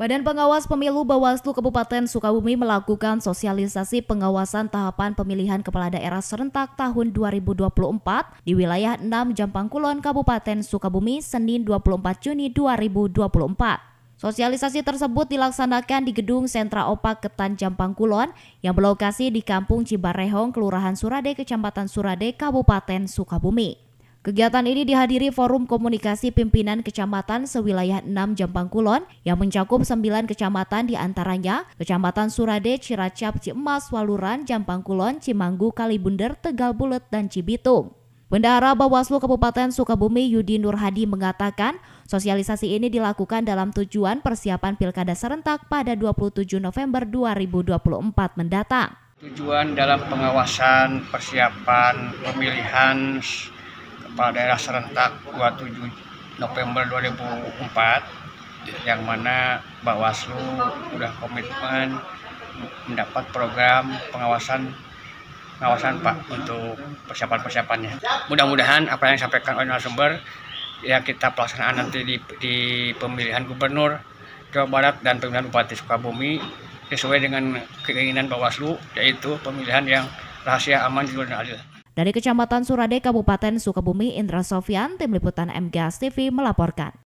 Badan Pengawas Pemilu Bawaslu Kabupaten Sukabumi melakukan sosialisasi pengawasan tahapan pemilihan kepala daerah serentak tahun 2024 di wilayah 6 Jampang Kulon Kabupaten Sukabumi Senin 24 Juni 2024. Sosialisasi tersebut dilaksanakan di Gedung Sentra Opak Ketan Jampang Kulon yang berlokasi di Kampung Cibarehong, Kelurahan Surade, Kecamatan Surade, Kabupaten Sukabumi. Kegiatan ini dihadiri Forum Komunikasi Pimpinan Kecamatan Sewilayah 6 Jampang Kulon yang mencakup 9 kecamatan diantaranya Kecamatan Surade, Ciracap, Cimas, Waluran, Jampang Kulon, Cimanggu, Kalibunder, Tegal Bulet, dan Cibitung. Bendahara Bawaslu Kabupaten Sukabumi Yudi Nurhadi mengatakan, sosialisasi ini dilakukan dalam tujuan persiapan Pilkada serentak pada 27 November 2024 mendatang. Tujuan dalam pengawasan persiapan pemilihan kepala daerah serentak 27 November 2004 yang mana Bawaslu sudah komitmen mendapat program pengawasan pengawasan Pak untuk persiapan-persiapannya. Mudah-mudahan apa yang disampaikan oleh narasumber yang kita pelaksanaan nanti di, di pemilihan gubernur Jawa Barat dan pemilihan Bupati Sukabumi sesuai dengan keinginan Bawaslu yaitu pemilihan yang rahasia aman jujur dan adil. Dari Kecamatan Surade, Kabupaten Sukabumi, Indra Sofian, Tim Liputan MGAS TV melaporkan.